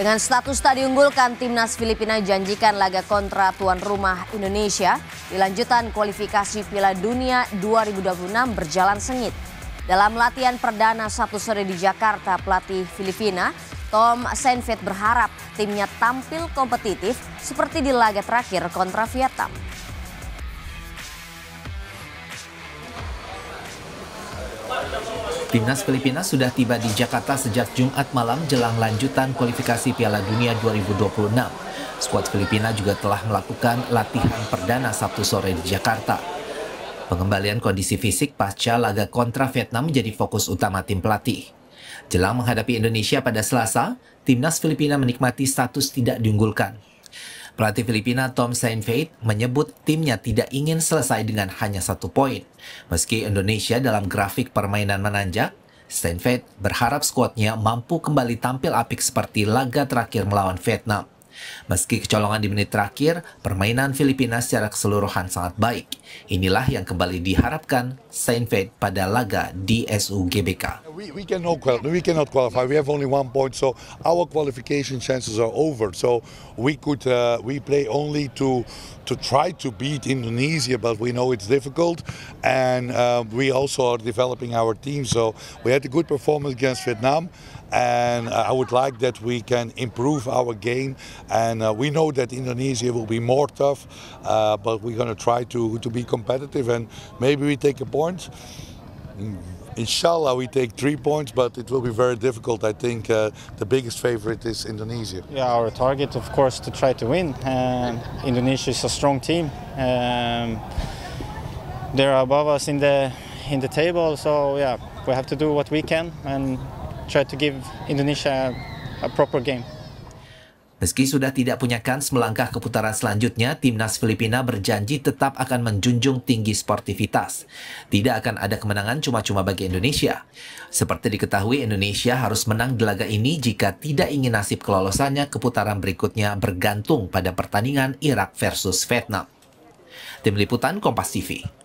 Dengan status tadi unggulkan, timnas Filipina janjikan laga kontra tuan rumah Indonesia dilanjutan kualifikasi Piala Dunia 2026 berjalan sengit. Dalam latihan perdana Sabtu sore di Jakarta, pelatih Filipina, Tom Sainvet berharap timnya tampil kompetitif seperti di laga terakhir kontra Vietnam. Timnas Filipina sudah tiba di Jakarta sejak Jumat malam jelang lanjutan kualifikasi Piala Dunia 2026. Skuad Filipina juga telah melakukan latihan perdana Sabtu sore di Jakarta. Pengembalian kondisi fisik pasca laga kontra Vietnam menjadi fokus utama tim pelatih. Jelang menghadapi Indonesia pada Selasa, Timnas Filipina menikmati status tidak diunggulkan. Pelatih Filipina Tom Sainfeit menyebut timnya tidak ingin selesai dengan hanya satu poin. Meski Indonesia dalam grafik permainan menanjak, Sainfeit berharap skuadnya mampu kembali tampil apik seperti laga terakhir melawan Vietnam. Meski kecolongan di menit terakhir, permainan Filipina secara keseluruhan sangat baik. Inilah yang kembali diharapkan Sainfeit pada laga di SUGBK. we, we cannot we cannot qualify. We have only one point, so our qualification chances are over. So we could uh, we play only to to try to beat Indonesia, but we know it's difficult, and uh, we also are developing our team. So we had a good performance against Vietnam, and uh, I would like that we can improve our game. And uh, we know that Indonesia will be more tough, uh, but we're going to try to to be competitive, and maybe we take a point. Inshallah, we take three points, but it will be very difficult. I think uh, the biggest favorite is Indonesia. Yeah, our target, of course, to try to win. Um, Indonesia is a strong team. Um, they're above us in the in the table, so yeah, we have to do what we can and try to give Indonesia a, a proper game. Meski sudah tidak punya kans melangkah ke putaran selanjutnya, timnas Filipina berjanji tetap akan menjunjung tinggi sportivitas. Tidak akan ada kemenangan cuma-cuma bagi Indonesia. Seperti diketahui, Indonesia harus menang di laga ini jika tidak ingin nasib kelolosannya ke putaran berikutnya bergantung pada pertandingan Irak versus Vietnam. Tim Liputan Kompas TV